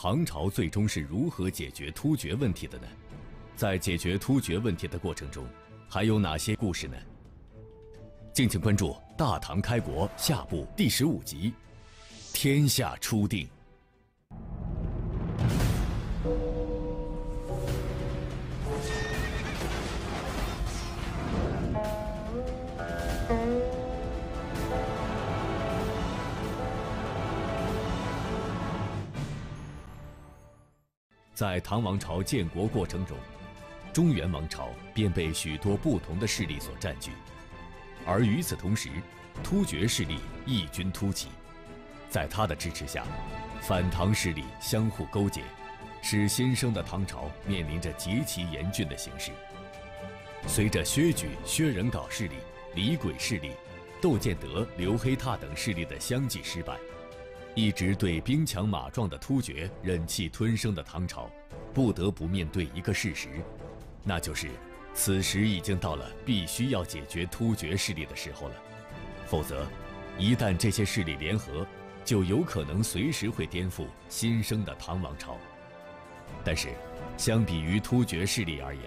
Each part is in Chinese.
唐朝最终是如何解决突厥问题的呢？在解决突厥问题的过程中，还有哪些故事呢？敬请关注《大唐开国》下部第十五集，《天下初定》。在唐王朝建国过程中，中原王朝便被许多不同的势力所占据，而与此同时，突厥势力异军突起，在他的支持下，反唐势力相互勾结，使新生的唐朝面临着极其严峻的形势。随着薛举、薛仁杲势力、李轨势力、窦建德、刘黑闼等势力的相继失败。一直对兵强马壮的突厥忍气吞声的唐朝，不得不面对一个事实，那就是，此时已经到了必须要解决突厥势力的时候了，否则，一旦这些势力联合，就有可能随时会颠覆新生的唐王朝。但是，相比于突厥势力而言，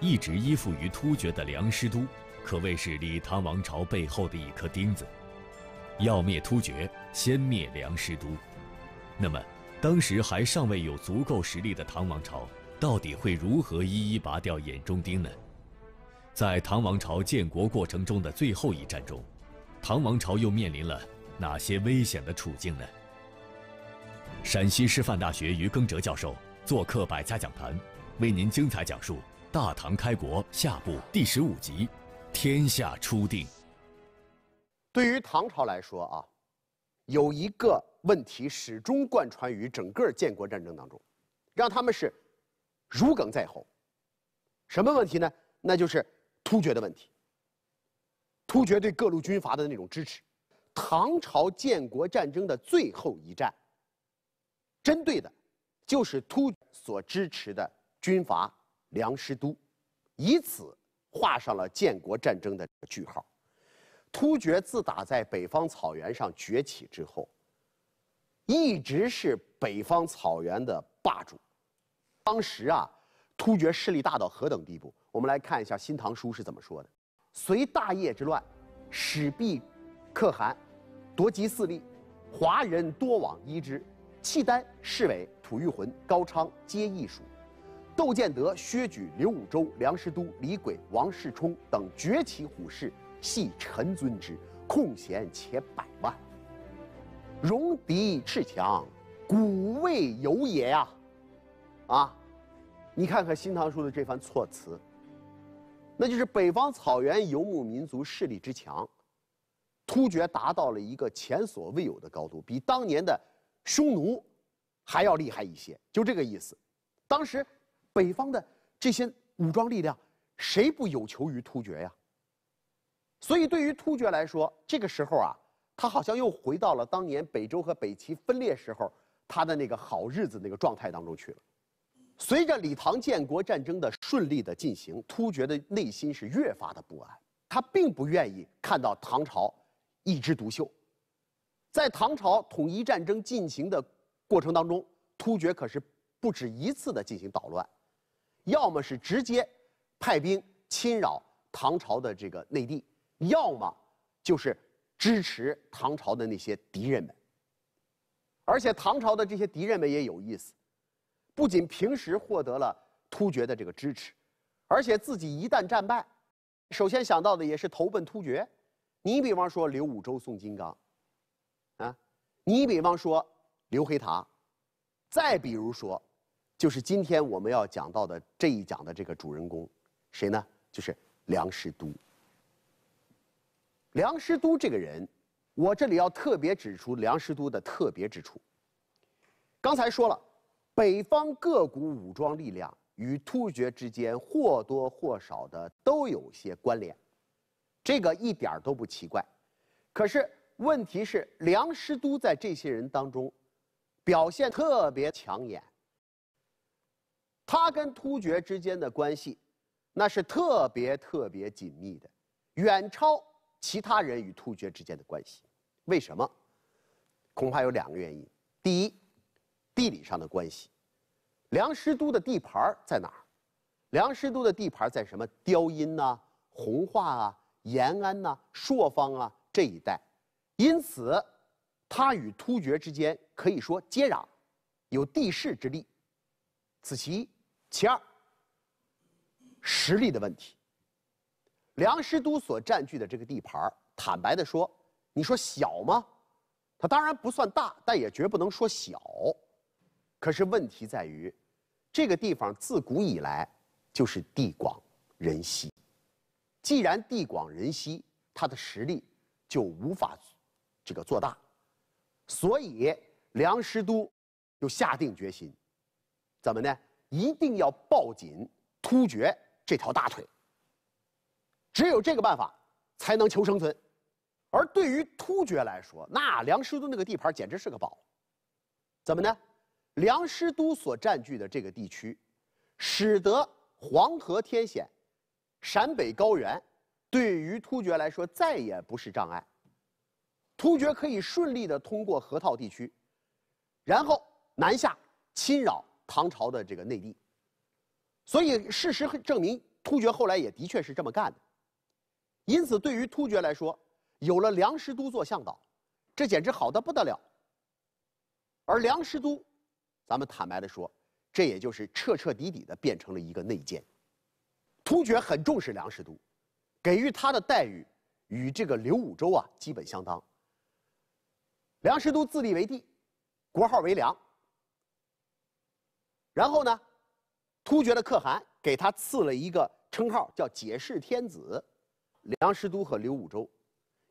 一直依附于突厥的梁师都，可谓是李唐王朝背后的一颗钉子。要灭突厥，先灭梁师都。那么，当时还尚未有足够实力的唐王朝，到底会如何一一拔掉眼中钉呢？在唐王朝建国过程中的最后一战中，唐王朝又面临了哪些危险的处境呢？陕西师范大学于耕哲教授做客百家讲坛，为您精彩讲述《大唐开国下部》第十五集：天下初定。对于唐朝来说啊，有一个问题始终贯穿于整个建国战争当中，让他们是如鲠在喉。什么问题呢？那就是突厥的问题。突厥对各路军阀的那种支持，唐朝建国战争的最后一战，针对的就是突所支持的军阀梁师都，以此画上了建国战争的句号。突厥自打在北方草原上崛起之后，一直是北方草原的霸主。当时啊，突厥势力大到何等地步？我们来看一下《新唐书》是怎么说的：“隋大业之乱，始毕可汗夺其四立，华人多往依之。契丹、室韦、吐玉浑、高昌皆易属。窦建德、薛举、刘武周、梁师都、李轨、王世充等崛起，虎视。”系臣尊之，空闲且百万。戎狄赤强，古未有也啊！啊，你看看《新唐书》的这番措辞。那就是北方草原游牧民族势力之强，突厥达到了一个前所未有的高度，比当年的匈奴还要厉害一些。就这个意思。当时北方的这些武装力量，谁不有求于突厥呀？所以，对于突厥来说，这个时候啊，他好像又回到了当年北周和北齐分裂时候他的那个好日子那个状态当中去了。随着李唐建国战争的顺利的进行，突厥的内心是越发的不安。他并不愿意看到唐朝一枝独秀。在唐朝统一战争进行的过程当中，突厥可是不止一次的进行捣乱，要么是直接派兵侵扰唐朝的这个内地。要么就是支持唐朝的那些敌人们，而且唐朝的这些敌人们也有意思，不仅平时获得了突厥的这个支持，而且自己一旦战败，首先想到的也是投奔突厥。你比方说刘武周、宋金刚，啊，你比方说刘黑闼，再比如说，就是今天我们要讲到的这一讲的这个主人公，谁呢？就是梁师都。梁师都这个人，我这里要特别指出梁师都的特别之处。刚才说了，北方各股武装力量与突厥之间或多或少的都有些关联，这个一点都不奇怪。可是问题是，梁师都在这些人当中表现特别抢眼，他跟突厥之间的关系那是特别特别紧密的，远超。其他人与突厥之间的关系，为什么？恐怕有两个原因。第一，地理上的关系。梁师都的地盘在哪儿？梁师都的地盘在什么？雕阴呐，弘化啊，延安呐，朔方啊这一带。因此，他与突厥之间可以说接壤，有地势之利。此其一。其二，实力的问题。梁师都所占据的这个地盘坦白地说，你说小吗？它当然不算大，但也绝不能说小。可是问题在于，这个地方自古以来就是地广人稀。既然地广人稀，它的实力就无法这个做大。所以梁师都就下定决心，怎么呢？一定要抱紧突厥这条大腿。只有这个办法才能求生存，而对于突厥来说，那梁师都那个地盘简直是个宝。怎么呢？梁师都所占据的这个地区，使得黄河天险、陕北高原，对于突厥来说再也不是障碍。突厥可以顺利的通过河套地区，然后南下侵扰唐朝的这个内地。所以事实证明，突厥后来也的确是这么干的。因此，对于突厥来说，有了梁师都做向导，这简直好的不得了。而梁师都，咱们坦白的说，这也就是彻彻底底的变成了一个内奸。突厥很重视梁师都，给予他的待遇与这个刘武周啊基本相当。梁师都自立为帝，国号为梁。然后呢，突厥的可汗给他赐了一个称号，叫“解释天子”。梁师都和刘武周，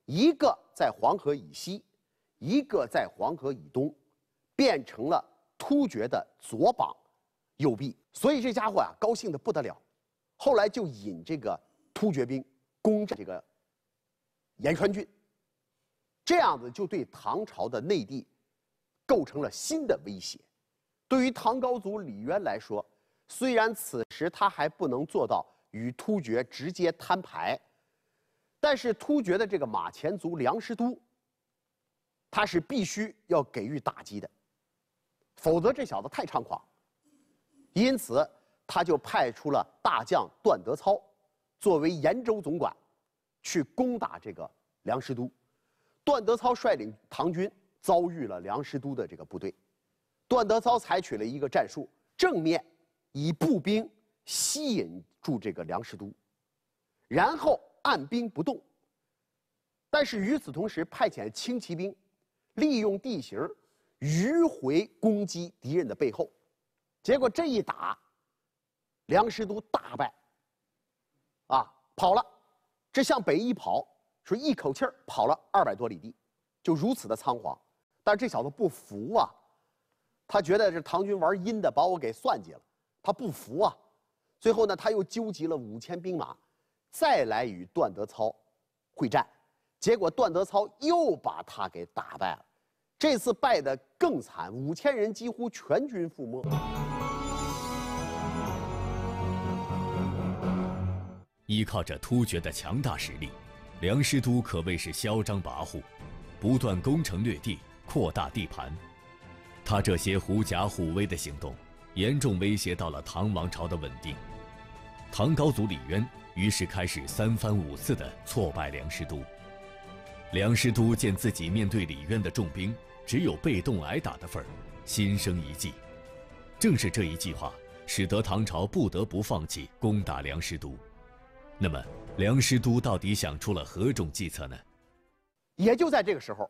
一个在黄河以西，一个在黄河以东，变成了突厥的左膀右臂。所以这家伙啊，高兴的不得了。后来就引这个突厥兵攻占这个延川郡，这样子就对唐朝的内地构成了新的威胁。对于唐高祖李渊来说，虽然此时他还不能做到与突厥直接摊牌。但是突厥的这个马前卒梁师都，他是必须要给予打击的，否则这小子太猖狂。因此，他就派出了大将段德操，作为延州总管，去攻打这个梁师都。段德操率领唐军遭遇了梁师都的这个部队，段德操采取了一个战术：正面以步兵吸引住这个梁师都，然后。按兵不动。但是与此同时，派遣轻骑兵，利用地形，迂回攻击敌人的背后。结果这一打，梁师都大败。啊，跑了，这向北一跑，说一口气儿跑了二百多里地，就如此的仓皇。但是这小子不服啊，他觉得这唐军玩阴的，把我给算计了，他不服啊。最后呢，他又纠集了五千兵马。再来与段德操会战，结果段德操又把他给打败了，这次败得更惨，五千人几乎全军覆没。依靠着突厥的强大实力，梁师都可谓是嚣张跋扈，不断攻城略地，扩大地盘。他这些狐假虎威的行动，严重威胁到了唐王朝的稳定。唐高祖李渊。于是开始三番五次的挫败梁师都。梁师都见自己面对李渊的重兵，只有被动挨打的份儿，心生一计。正是这一计划，使得唐朝不得不放弃攻打梁师都。那么，梁师都到底想出了何种计策呢？也就在这个时候，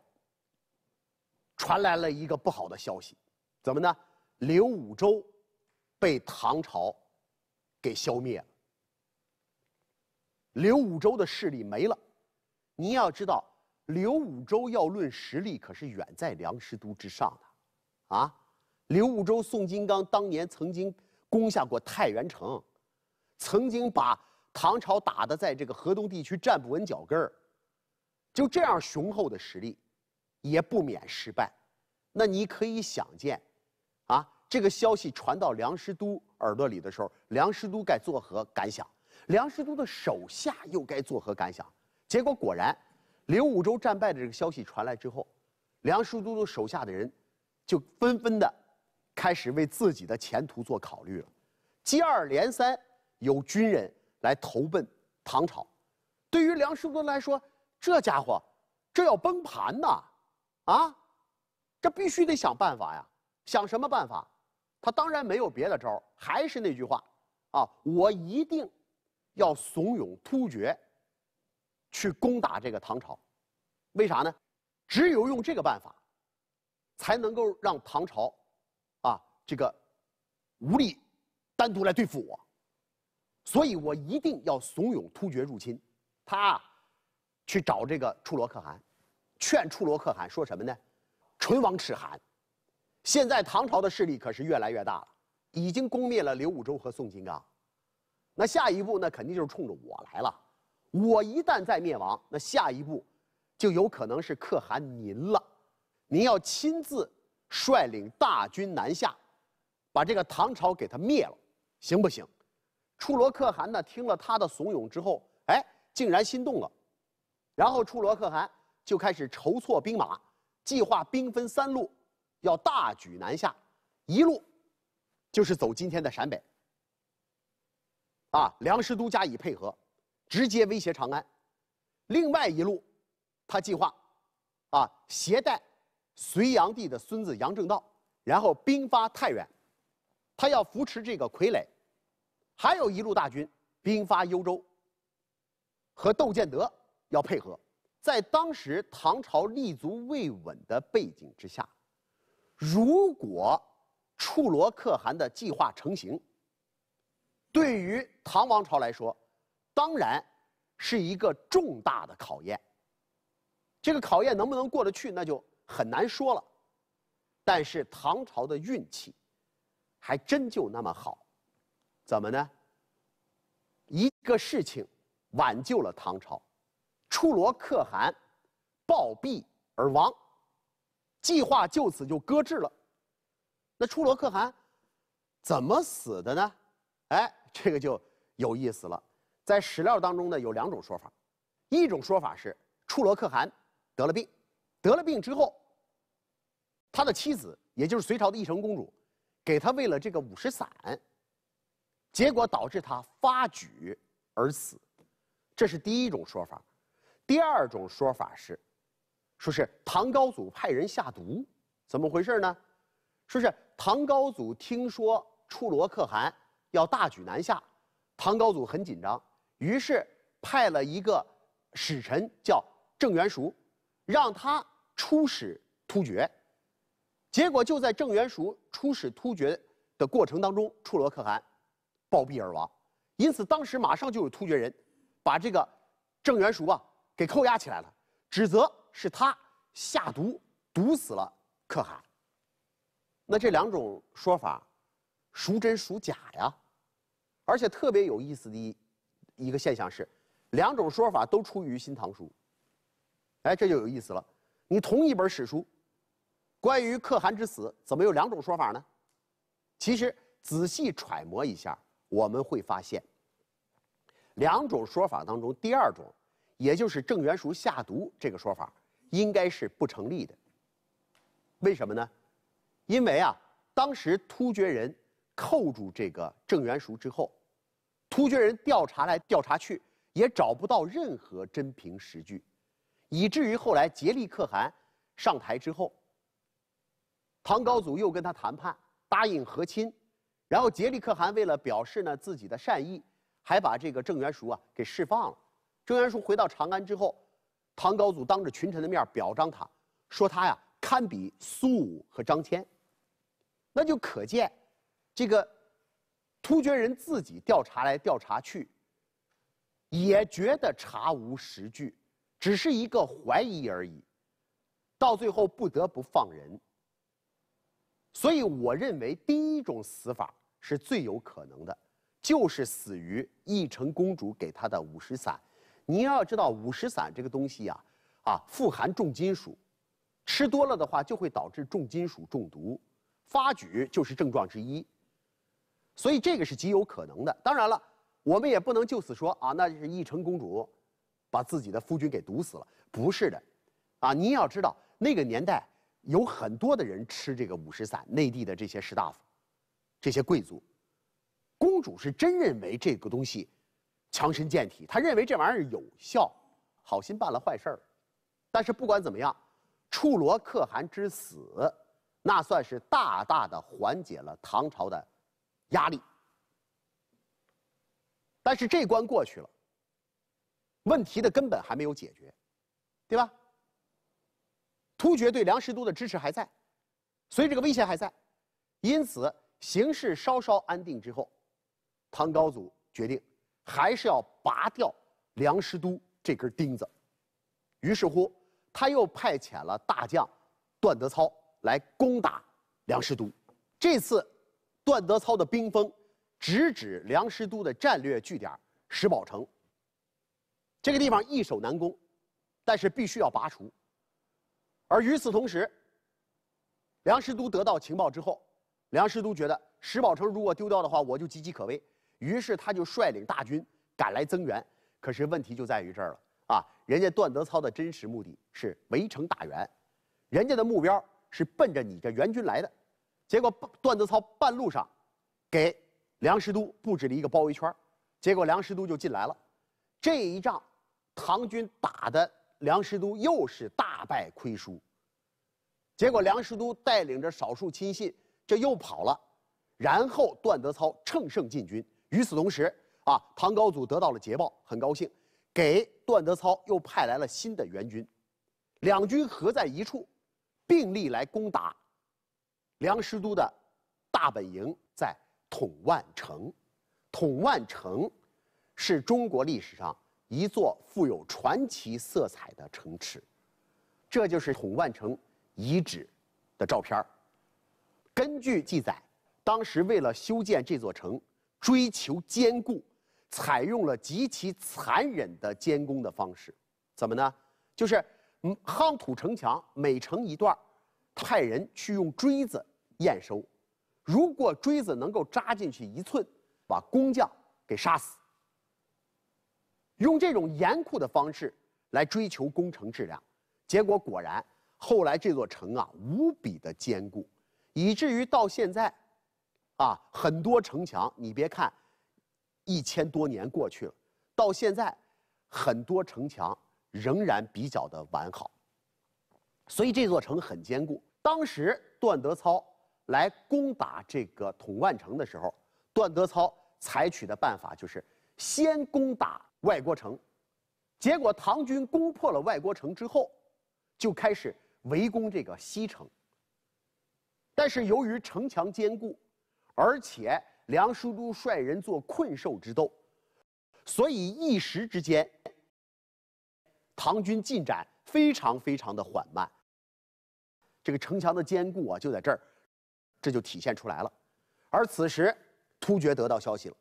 传来了一个不好的消息：怎么呢？刘武周被唐朝给消灭了。刘武周的势力没了，你要知道，刘武周要论实力，可是远在梁师都之上的，啊，刘武周、宋金刚当年曾经攻下过太原城，曾经把唐朝打得在这个河东地区站不稳脚跟儿，就这样雄厚的实力，也不免失败，那你可以想见，啊，这个消息传到梁师都耳朵里的时候，梁师都该作何感想？梁师都的手下又该作何感想？结果果然，刘武周战败的这个消息传来之后，梁师都的手下的人就纷纷的开始为自己的前途做考虑了，接二连三有军人来投奔唐朝。对于梁师都来说，这家伙这要崩盘呐！啊，这必须得想办法呀！想什么办法？他当然没有别的招还是那句话啊，我一定。要怂恿突厥去攻打这个唐朝，为啥呢？只有用这个办法，才能够让唐朝啊这个无力单独来对付我，所以我一定要怂恿突厥入侵。他去找这个处罗可汗，劝处罗可汗说什么呢？唇亡齿寒，现在唐朝的势力可是越来越大了，已经攻灭了刘武周和宋金刚。那下一步，那肯定就是冲着我来了。我一旦再灭亡，那下一步，就有可能是可汗您了。您要亲自率领大军南下，把这个唐朝给他灭了，行不行？出罗可汗呢？听了他的怂恿之后，哎，竟然心动了。然后出罗可汗就开始筹措兵马，计划兵分三路，要大举南下，一路就是走今天的陕北。啊，梁师都加以配合，直接威胁长安。另外一路，他计划，啊，携带隋炀帝的孙子杨正道，然后兵发太原，他要扶持这个傀儡。还有一路大军兵发幽州。和窦建德要配合，在当时唐朝立足未稳的背景之下，如果触罗可汗的计划成型。对于唐王朝来说，当然是一个重大的考验。这个考验能不能过得去，那就很难说了。但是唐朝的运气，还真就那么好。怎么呢？一个事情挽救了唐朝：出罗可汗暴毙而亡，计划就此就搁置了。那出罗可汗怎么死的呢？哎。这个就有意思了，在史料当中呢，有两种说法，一种说法是处罗可汗得了病，得了病之后，他的妻子也就是隋朝的义成公主，给他喂了这个五石散，结果导致他发举而死，这是第一种说法，第二种说法是，说是唐高祖派人下毒，怎么回事呢？说是唐高祖听说处罗可汗。要大举南下，唐高祖很紧张，于是派了一个使臣叫郑元熟，让他出使突厥。结果就在郑元熟出使突厥的过程当中，处罗可汗暴毙而亡。因此当时马上就有突厥人把这个郑元熟啊给扣押起来了，指责是他下毒毒死了可汗。那这两种说法，孰真孰假呀？而且特别有意思的一一个现象是，两种说法都出于《新唐书》。哎，这就有意思了。你同一本史书，关于可汗之死，怎么有两种说法呢？其实仔细揣摩一下，我们会发现，两种说法当中，第二种，也就是郑元叔下毒这个说法，应该是不成立的。为什么呢？因为啊，当时突厥人。扣住这个郑元熟之后，突厥人调查来调查去也找不到任何真凭实据，以至于后来杰利可汗上台之后，唐高祖又跟他谈判，答应和亲，然后杰利可汗为了表示呢自己的善意，还把这个郑元熟啊给释放了。郑元熟回到长安之后，唐高祖当着群臣的面表彰他，说他呀堪比苏武和张骞，那就可见。这个突厥人自己调查来调查去，也觉得查无实据，只是一个怀疑而已，到最后不得不放人。所以我认为第一种死法是最有可能的，就是死于义成公主给他的五石散。你要知道五石散这个东西呀，啊，富含重金属，吃多了的话就会导致重金属中毒，发举就是症状之一。所以这个是极有可能的。当然了，我们也不能就此说啊，那就是义成公主，把自己的夫君给毒死了，不是的，啊，您要知道那个年代有很多的人吃这个五石散，内地的这些士大夫，这些贵族，公主是真认为这个东西强身健体，她认为这玩意儿有效，好心办了坏事儿。但是不管怎么样，处罗可汗之死，那算是大大的缓解了唐朝的。压力，但是这关过去了，问题的根本还没有解决，对吧？突厥对梁师都的支持还在，所以这个威胁还在。因此，形势稍稍安定之后，唐高祖决定还是要拔掉梁师都这根钉子。于是乎，他又派遣了大将段德操来攻打梁师都，这次。段德操的兵锋直指梁师都的战略据点石宝城。这个地方易守难攻，但是必须要拔除。而与此同时，梁师都得到情报之后，梁师都觉得石宝城如果丢掉的话，我就岌岌可危，于是他就率领大军赶来增援。可是问题就在于这儿了啊！人家段德操的真实目的是围城打援，人家的目标是奔着你这援军来的。结果段德操半路上给梁师都布置了一个包围圈，结果梁师都就进来了。这一仗，唐军打的梁师都又是大败亏输。结果梁师都带领着少数亲信，这又跑了。然后段德操乘胜进军。与此同时，啊，唐高祖得到了捷报，很高兴，给段德操又派来了新的援军，两军合在一处，并力来攻打。梁师都的大本营在统万城，统万城是中国历史上一座富有传奇色彩的城池，这就是统万城遗址的照片根据记载，当时为了修建这座城，追求坚固，采用了极其残忍的监工的方式。怎么呢？就是夯土城墙，每成一段派人去用锥子。验收，如果锥子能够扎进去一寸，把工匠给杀死，用这种严酷的方式来追求工程质量，结果果然，后来这座城啊无比的坚固，以至于到现在，啊很多城墙，你别看，一千多年过去了，到现在，很多城墙仍然比较的完好，所以这座城很坚固。当时段德操。来攻打这个统万城的时候，段德操采取的办法就是先攻打外国城，结果唐军攻破了外国城之后，就开始围攻这个西城。但是由于城墙坚固，而且梁叔都率人做困兽之斗，所以一时之间，唐军进展非常非常的缓慢。这个城墙的坚固啊，就在这儿。这就体现出来了，而此时突厥得到消息了，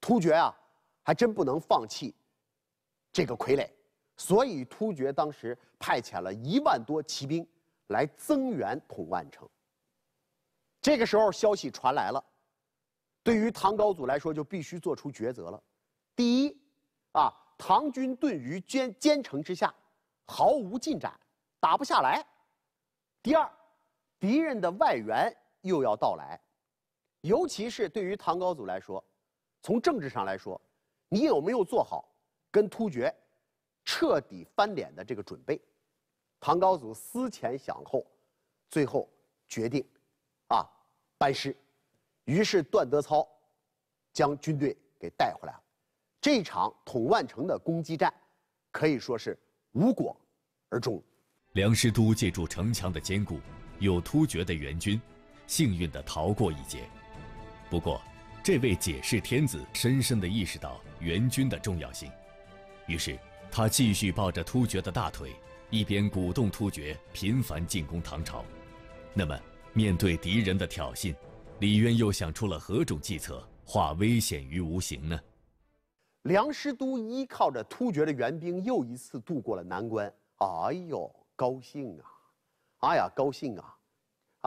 突厥啊，还真不能放弃这个傀儡，所以突厥当时派遣了一万多骑兵来增援统万城。这个时候消息传来了，对于唐高祖来说就必须做出抉择了。第一啊，唐军顿于坚坚城之下，毫无进展，打不下来；第二，敌人的外援。又要到来，尤其是对于唐高祖来说，从政治上来说，你有没有做好跟突厥彻底翻脸的这个准备？唐高祖思前想后，最后决定，啊，班师。于是段德操将军队给带回来了。这场统万城的攻击战可以说是无果而终。梁师都借助城墙的坚固，有突厥的援军。幸运地逃过一劫，不过，这位解释天子深深地意识到援军的重要性，于是，他继续抱着突厥的大腿，一边鼓动突厥频繁进攻唐朝。那么，面对敌人的挑衅，李渊又想出了何种计策，化危险于无形呢？梁师都依靠着突厥的援兵，又一次度过了难关。哎呦，高兴啊！哎呀，高兴啊！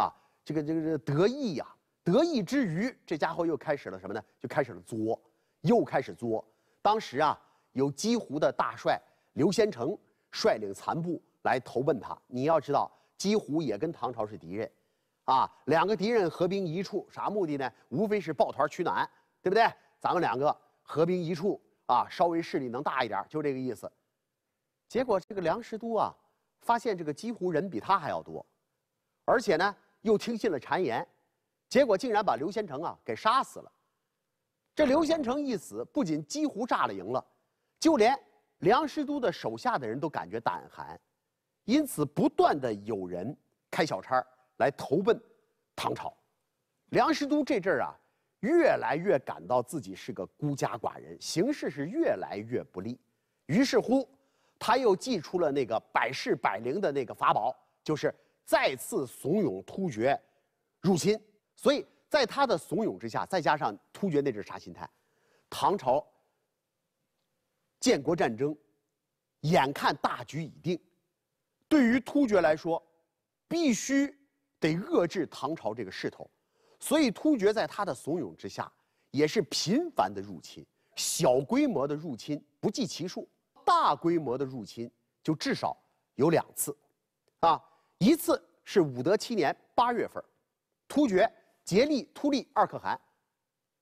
啊！这个这个个得意呀！得意之余，这家伙又开始了什么呢？就开始了作，又开始作。当时啊，有姬胡的大帅刘先成率领残部来投奔他。你要知道，姬胡也跟唐朝是敌人，啊，两个敌人合兵一处，啥目的呢？无非是抱团取暖，对不对？咱们两个合兵一处啊，稍微势力能大一点，就这个意思。结果这个梁师都啊，发现这个姬胡人比他还要多，而且呢。又听信了谗言，结果竟然把刘先成啊给杀死了。这刘先成一死，不仅几乎炸了营了，就连梁师都的手下的人都感觉胆寒，因此不断的有人开小差来投奔唐朝。梁师都这阵儿啊，越来越感到自己是个孤家寡人，形势是越来越不利。于是乎，他又祭出了那个百试百灵的那个法宝，就是。再次怂恿突厥入侵，所以在他的怂恿之下，再加上突厥那阵啥心态，唐朝建国战争，眼看大局已定，对于突厥来说，必须得遏制唐朝这个势头，所以突厥在他的怂恿之下，也是频繁的入侵，小规模的入侵不计其数，大规模的入侵就至少有两次，啊。一次是武德七年八月份，突厥竭利突利二可汗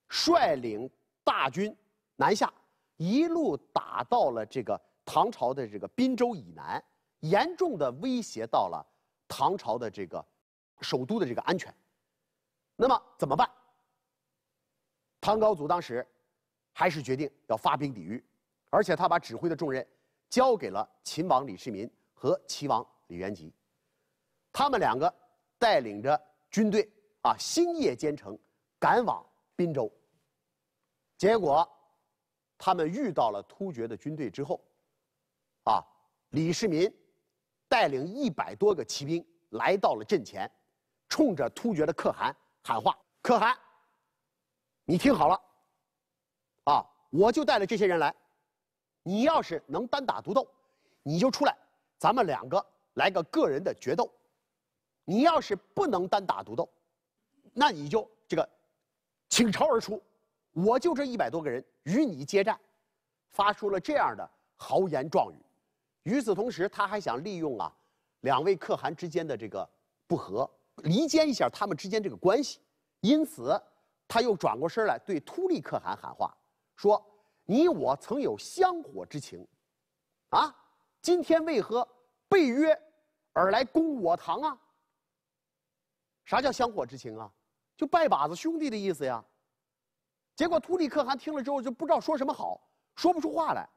率领大军南下，一路打到了这个唐朝的这个滨州以南，严重的威胁到了唐朝的这个首都的这个安全。那么怎么办？唐高祖当时还是决定要发兵抵御，而且他把指挥的重任交给了秦王李世民和齐王李元吉。他们两个带领着军队啊，星夜兼程，赶往滨州。结果，他们遇到了突厥的军队之后，啊，李世民带领一百多个骑兵来到了阵前，冲着突厥的可汗喊话：“可汗，你听好了，啊，我就带了这些人来，你要是能单打独斗，你就出来，咱们两个来个个人的决斗。”你要是不能单打独斗，那你就这个，倾巢而出，我就这一百多个人与你接战，发出了这样的豪言壮语。与此同时，他还想利用啊，两位可汗之间的这个不和，离间一下他们之间这个关系。因此，他又转过身来对突利可汗喊话，说：“你我曾有香火之情，啊，今天为何背约而来攻我唐啊？”啥叫香火之情啊？就拜把子兄弟的意思呀。结果突利可汗听了之后就不知道说什么好，说不出话来。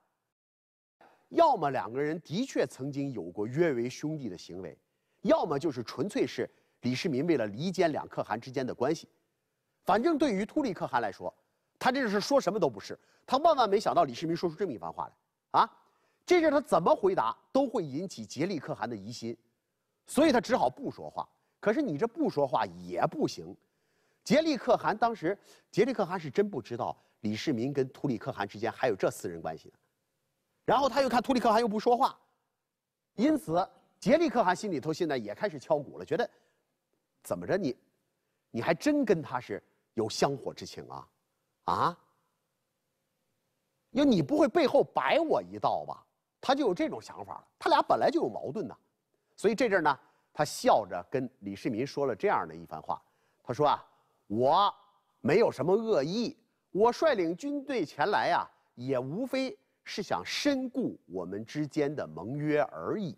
要么两个人的确曾经有过约为兄弟的行为，要么就是纯粹是李世民为了离间两可汗之间的关系。反正对于突利可汗来说，他这是说什么都不是。他万万没想到李世民说出这么一番话来啊！这事他怎么回答都会引起竭利可汗的疑心，所以他只好不说话。可是你这不说话也不行，杰里可汗当时，杰里可汗是真不知道李世民跟图里可汗之间还有这私人关系呢，然后他又看图里可汗又不说话，因此杰里可汗心里头现在也开始敲鼓了，觉得怎么着你，你还真跟他是有香火之情啊，啊？因为你不会背后摆我一道吧？他就有这种想法了。他俩本来就有矛盾呢，所以这阵儿呢。他笑着跟李世民说了这样的一番话，他说啊，我没有什么恶意，我率领军队前来呀，也无非是想深固我们之间的盟约而已。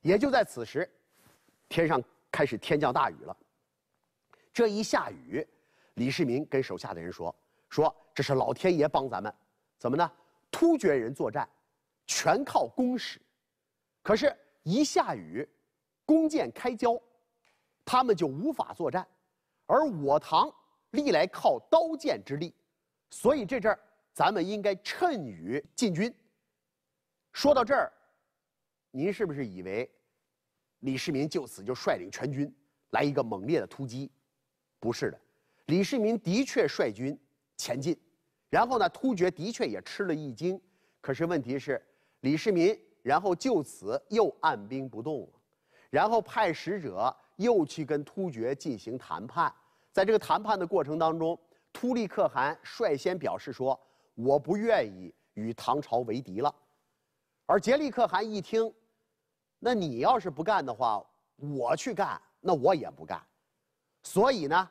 也就在此时，天上开始天降大雨了。这一下雨，李世民跟手下的人说，说这是老天爷帮咱们，怎么呢？突厥人作战，全靠弓矢，可是，一下雨。弓箭开交，他们就无法作战，而我唐历来靠刀剑之力，所以这阵儿咱们应该趁雨进军。说到这儿，您是不是以为李世民就此就率领全军来一个猛烈的突击？不是的，李世民的确率军前进，然后呢，突厥的确也吃了一惊。可是问题是，李世民然后就此又按兵不动了。然后派使者又去跟突厥进行谈判，在这个谈判的过程当中，突利可汗率先表示说：“我不愿意与唐朝为敌了。”而杰利可汗一听，那你要是不干的话，我去干，那我也不干。所以呢，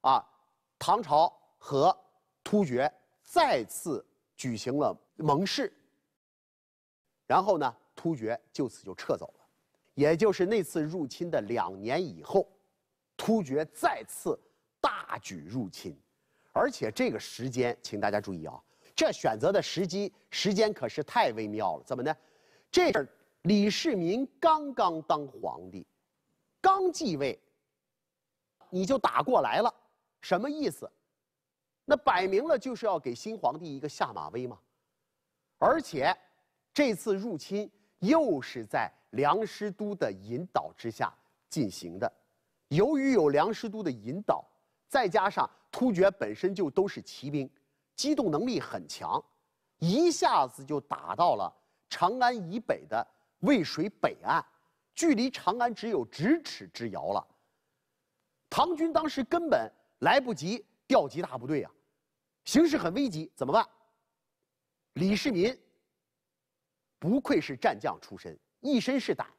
啊，唐朝和突厥再次举行了盟誓。然后呢，突厥就此就撤走了。也就是那次入侵的两年以后，突厥再次大举入侵，而且这个时间，请大家注意啊，这选择的时机时间可是太微妙了。怎么呢？这李世民刚刚当皇帝，刚继位，你就打过来了，什么意思？那摆明了就是要给新皇帝一个下马威嘛。而且这次入侵。又是在梁师都的引导之下进行的，由于有梁师都的引导，再加上突厥本身就都是骑兵，机动能力很强，一下子就打到了长安以北的渭水北岸，距离长安只有咫尺之遥了。唐军当时根本来不及调集大部队啊，形势很危急，怎么办？李世民。不愧是战将出身，一身是胆。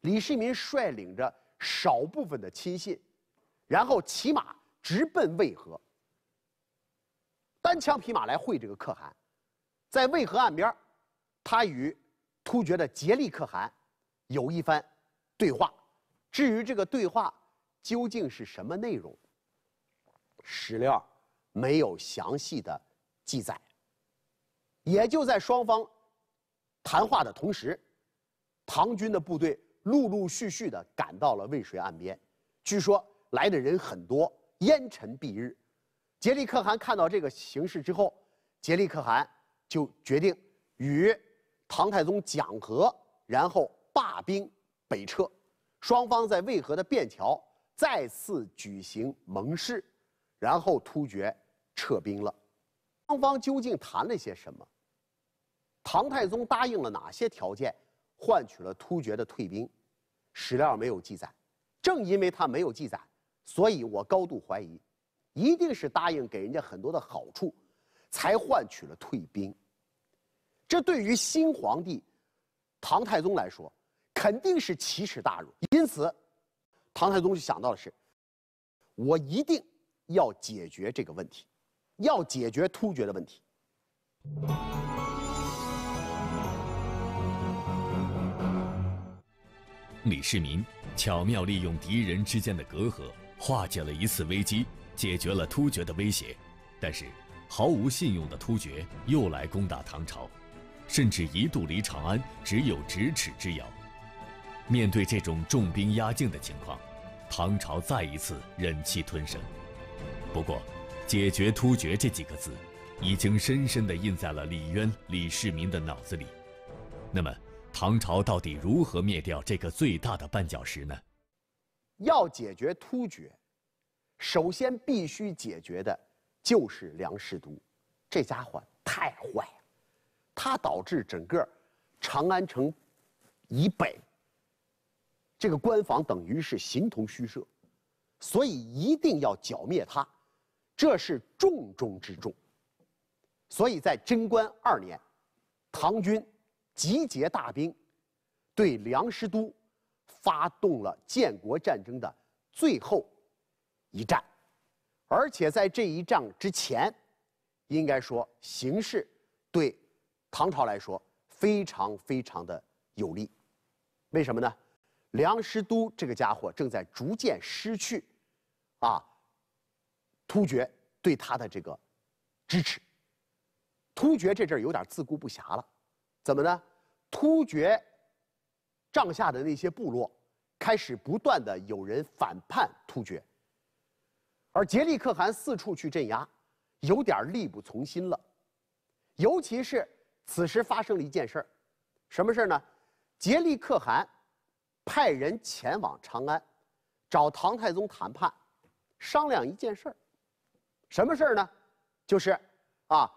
李世民率领着少部分的亲信，然后骑马直奔渭河，单枪匹马来会这个可汗。在渭河岸边，他与突厥的竭力可汗有一番对话。至于这个对话究竟是什么内容，史料没有详细的记载。也就在双方。谈话的同时，唐军的部队陆陆续续地赶到了渭水岸边。据说来的人很多，烟尘蔽日。颉利可汗看到这个形势之后，颉利可汗就决定与唐太宗讲和，然后罢兵北撤。双方在渭河的便桥再次举行盟誓，然后突厥撤兵了。双方究竟谈了些什么？唐太宗答应了哪些条件，换取了突厥的退兵？史料没有记载。正因为他没有记载，所以我高度怀疑，一定是答应给人家很多的好处，才换取了退兵。这对于新皇帝唐太宗来说，肯定是奇耻大辱。因此，唐太宗就想到的是，我一定要解决这个问题，要解决突厥的问题。李世民巧妙利用敌人之间的隔阂，化解了一次危机，解决了突厥的威胁。但是，毫无信用的突厥又来攻打唐朝，甚至一度离长安只有咫尺之遥。面对这种重兵压境的情况，唐朝再一次忍气吞声。不过，“解决突厥”这几个字已经深深地印在了李渊、李世民的脑子里。那么，唐朝到底如何灭掉这个最大的绊脚石呢？要解决突厥，首先必须解决的，就是梁师都，这家伙太坏了，他导致整个长安城以北这个官防等于是形同虚设，所以一定要剿灭他，这是重中之重。所以在贞观二年，唐军。集结大兵，对梁师都发动了建国战争的最后一战，而且在这一仗之前，应该说形势对唐朝来说非常非常的有利，为什么呢？梁师都这个家伙正在逐渐失去啊，突厥对他的这个支持，突厥这阵儿有点自顾不暇了，怎么呢？突厥帐下的那些部落开始不断的有人反叛突厥，而杰利可汗四处去镇压，有点力不从心了。尤其是此时发生了一件事儿，什么事儿呢？杰利可汗派人前往长安，找唐太宗谈判，商量一件事儿，什么事儿呢？就是啊，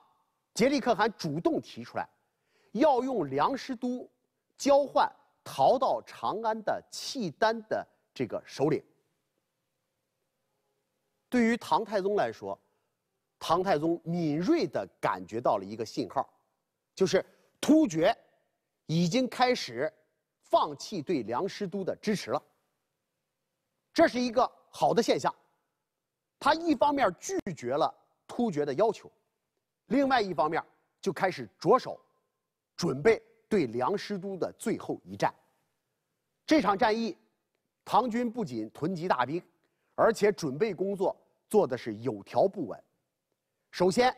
杰利可汗主动提出来。要用梁师都交换逃到长安的契丹的这个首领。对于唐太宗来说，唐太宗敏锐的感觉到了一个信号，就是突厥已经开始放弃对梁师都的支持了。这是一个好的现象。他一方面拒绝了突厥的要求，另外一方面就开始着手。准备对梁师都的最后一战。这场战役，唐军不仅囤积大兵，而且准备工作做的是有条不紊。首先，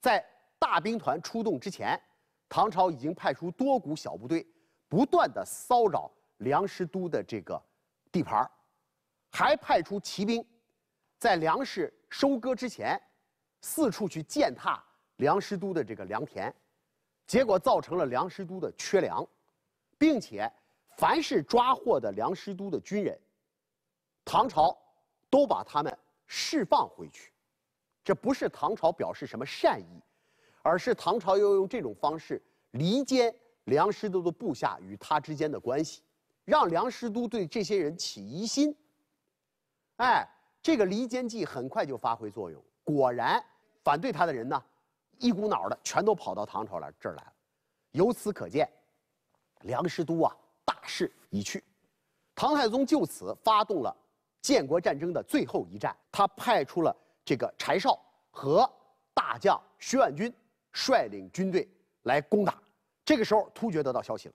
在大兵团出动之前，唐朝已经派出多股小部队，不断的骚扰梁师都的这个地盘还派出骑兵，在粮食收割之前，四处去践踏梁师都的这个良田。结果造成了梁师都的缺粮，并且凡是抓获的梁师都的军人，唐朝都把他们释放回去。这不是唐朝表示什么善意，而是唐朝要用这种方式离间梁师都的部下与他之间的关系，让梁师都对这些人起疑心。哎，这个离间计很快就发挥作用，果然反对他的人呢。一股脑的全都跑到唐朝来这儿来了，由此可见，梁师都啊大势已去。唐太宗就此发动了建国战争的最后一战，他派出了这个柴绍和大将徐万君率领军队来攻打。这个时候突厥得到消息了，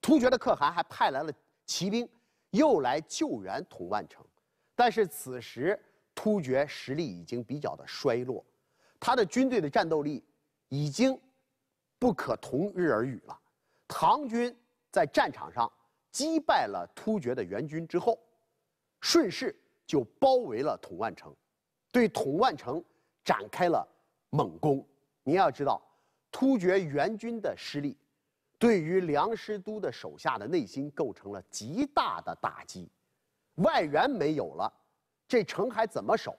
突厥的可汗还派来了骑兵，又来救援统万城。但是此时突厥实力已经比较的衰落。他的军队的战斗力已经不可同日而语了。唐军在战场上击败了突厥的援军之后，顺势就包围了统万城，对统万城展开了猛攻。你要知道，突厥援军的失利，对于梁师都的手下的内心构成了极大的打击。外援没有了，这城还怎么守？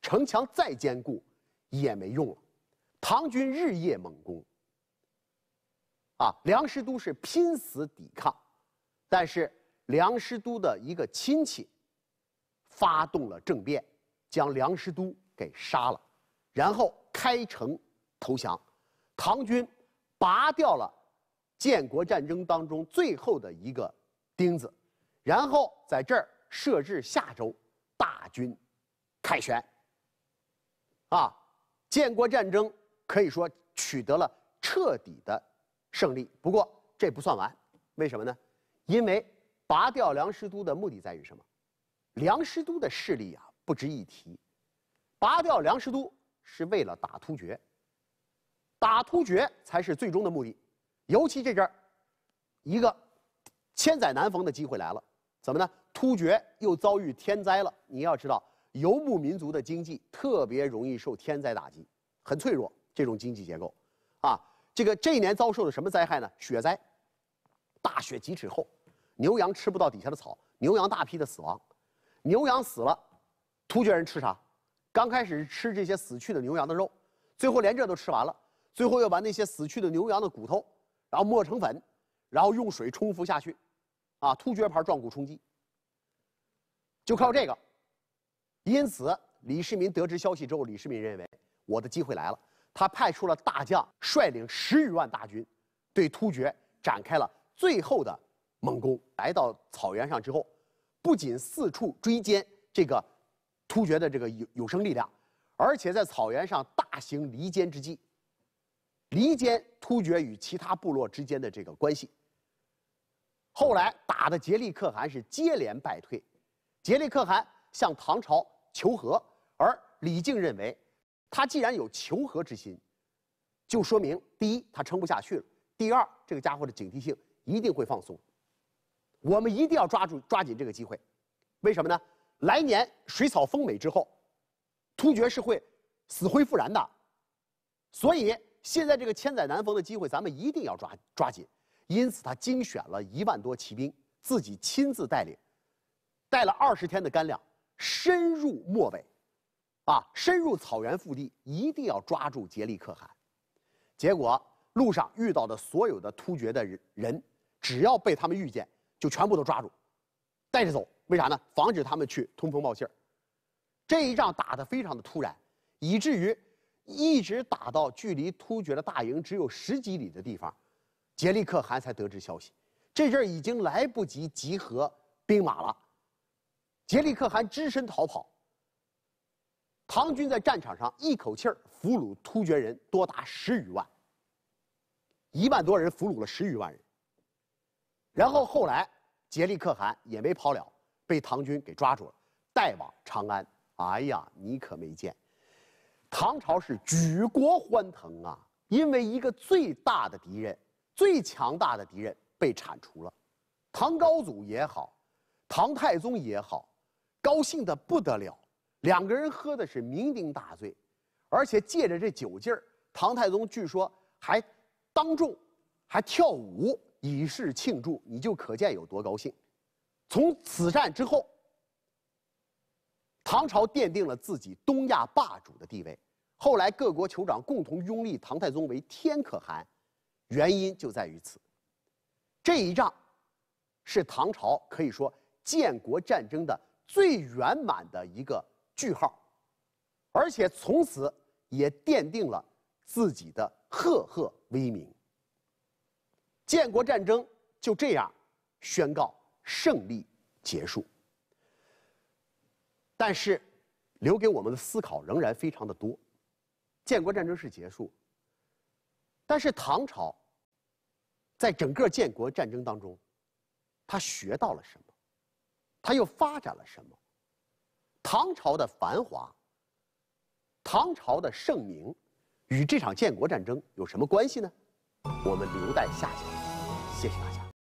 城墙再坚固。也没用了，唐军日夜猛攻。啊，梁师都是拼死抵抗，但是梁师都的一个亲戚，发动了政变，将梁师都给杀了，然后开城投降，唐军拔掉了建国战争当中最后的一个钉子，然后在这儿设置夏州，大军凯旋。啊。建国战争可以说取得了彻底的胜利，不过这不算完，为什么呢？因为拔掉梁师都的目的在于什么？梁师都的势力啊不值一提，拔掉梁师都是为了打突厥，打突厥才是最终的目的。尤其这阵儿，一个千载难逢的机会来了，怎么呢？突厥又遭遇天灾了，你要知道。游牧民族的经济特别容易受天灾打击，很脆弱。这种经济结构，啊，这个这一年遭受了什么灾害呢？雪灾，大雪几尺厚，牛羊吃不到底下的草，牛羊大批的死亡，牛羊死了，突厥人吃啥？刚开始吃这些死去的牛羊的肉，最后连这都吃完了，最后要把那些死去的牛羊的骨头，然后磨成粉，然后用水冲服下去，啊，突厥牌壮骨冲剂，就靠这个。因此，李世民得知消息之后，李世民认为我的机会来了。他派出了大将率领十余万大军，对突厥展开了最后的猛攻。来到草原上之后，不仅四处追歼这个突厥的这个有有生力量，而且在草原上大行离间之计，离间突厥与其他部落之间的这个关系。后来打的杰利可汗是接连败退，杰利可汗向唐朝。求和，而李靖认为，他既然有求和之心，就说明第一他撑不下去了，第二这个家伙的警惕性一定会放松。我们一定要抓住抓紧这个机会，为什么呢？来年水草丰美之后，突厥是会死灰复燃的，所以现在这个千载难逢的机会，咱们一定要抓抓紧。因此，他精选了一万多骑兵，自己亲自带领，带了二十天的干粮。深入漠北，啊，深入草原腹地，一定要抓住杰里可汗。结果路上遇到的所有的突厥的人，只要被他们遇见，就全部都抓住，带着走。为啥呢？防止他们去通风报信儿。这一仗打得非常的突然，以至于一直打到距离突厥的大营只有十几里的地方，杰里可汗才得知消息。这阵儿已经来不及集合兵马了。杰里可汗只身逃跑。唐军在战场上一口气儿俘虏突厥人多达十余万，一万多人俘虏了十余万人。然后后来杰里可汗也没跑了，被唐军给抓住了，带往长安。哎呀，你可没见，唐朝是举国欢腾啊，因为一个最大的敌人、最强大的敌人被铲除了。唐高祖也好，唐太宗也好。高兴的不得了，两个人喝的是酩酊大醉，而且借着这酒劲儿，唐太宗据说还当众还跳舞以示庆祝，你就可见有多高兴。从此战之后，唐朝奠定了自己东亚霸主的地位，后来各国酋长共同拥立唐太宗为天可汗，原因就在于此。这一仗，是唐朝可以说建国战争的。最圆满的一个句号，而且从此也奠定了自己的赫赫威名。建国战争就这样宣告胜利结束，但是留给我们的思考仍然非常的多。建国战争是结束，但是唐朝在整个建国战争当中，他学到了什么？他又发展了什么？唐朝的繁华，唐朝的盛名，与这场建国战争有什么关系呢？我们留待下集。谢谢大家。